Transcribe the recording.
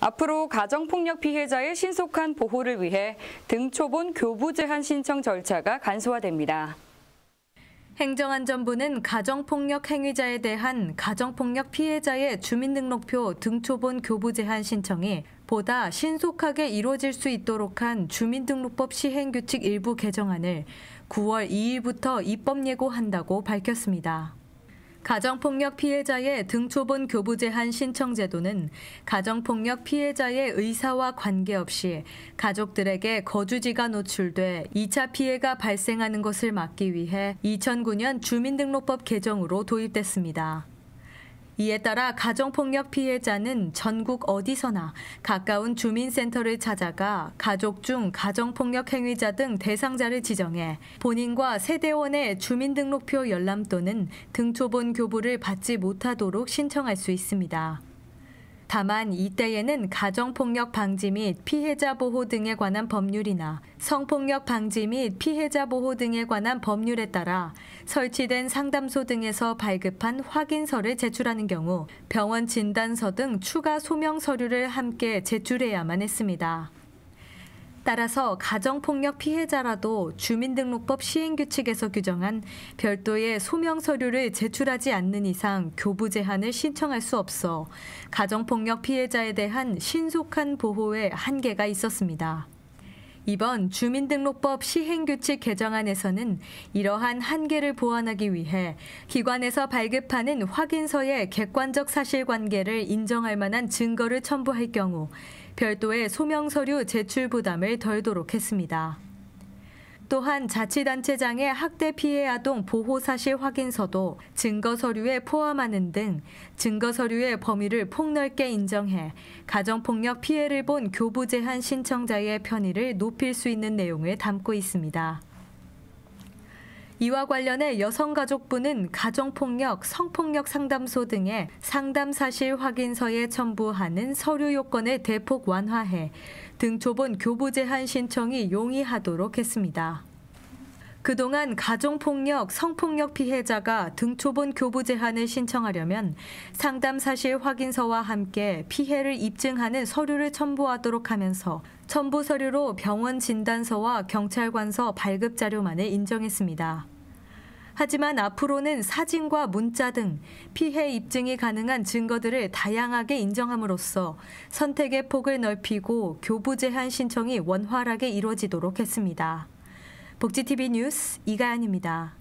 앞으로 가정폭력 피해자의 신속한 보호를 위해 등초본 교부 제한 신청 절차가 간소화됩니다. 행정안전부는 가정폭력 행위자에 대한 가정폭력 피해자의 주민등록표 등초본 교부 제한 신청이 보다 신속하게 이루어질 수 있도록 한 주민등록법 시행규칙 일부 개정안을 9월 2일부터 입법 예고한다고 밝혔습니다. 가정폭력 피해자의 등초본 교부 제한 신청 제도는 가정폭력 피해자의 의사와 관계없이 가족들에게 거주지가 노출돼 2차 피해가 발생하는 것을 막기 위해 2009년 주민등록법 개정으로 도입됐습니다. 이에 따라 가정폭력 피해자는 전국 어디서나 가까운 주민센터를 찾아가 가족 중 가정폭력 행위자 등 대상자를 지정해 본인과 세대원의 주민등록표 열람 또는 등초본 교부를 받지 못하도록 신청할 수 있습니다. 다만 이때에는 가정폭력 방지 및 피해자 보호 등에 관한 법률이나 성폭력 방지 및 피해자 보호 등에 관한 법률에 따라 설치된 상담소 등에서 발급한 확인서를 제출하는 경우 병원 진단서 등 추가 소명 서류를 함께 제출해야만 했습니다. 따라서 가정폭력 피해자라도 주민등록법 시행규칙에서 규정한 별도의 소명 서류를 제출하지 않는 이상 교부 제한을 신청할 수 없어 가정폭력 피해자에 대한 신속한 보호에 한계가 있었습니다. 이번 주민등록법 시행규칙 개정안에서는 이러한 한계를 보완하기 위해 기관에서 발급하는 확인서의 객관적 사실관계를 인정할 만한 증거를 첨부할 경우 별도의 소명서류 제출 부담을 덜도록 했습니다. 또한 자치단체장의 학대 피해 아동 보호 사실 확인서도 증거 서류에 포함하는 등 증거 서류의 범위를 폭넓게 인정해 가정폭력 피해를 본 교부 제한 신청자의 편의를 높일 수 있는 내용을 담고 있습니다. 이와 관련해 여성가족부는 가정폭력, 성폭력 상담소 등의 상담 사실 확인서에 첨부하는 서류 요건을 대폭 완화해 등초본 교부 제한 신청이 용이하도록 했습니다. 그동안 가정폭력, 성폭력 피해자가 등초본 교부 제한을 신청하려면 상담 사실 확인서와 함께 피해를 입증하는 서류를 첨부하도록 하면서 첨부 서류로 병원 진단서와 경찰관서 발급 자료만을 인정했습니다. 하지만 앞으로는 사진과 문자 등 피해 입증이 가능한 증거들을 다양하게 인정함으로써 선택의 폭을 넓히고 교부 제한 신청이 원활하게 이루어지도록 했습니다. 복지TV 뉴스 이가은입니다.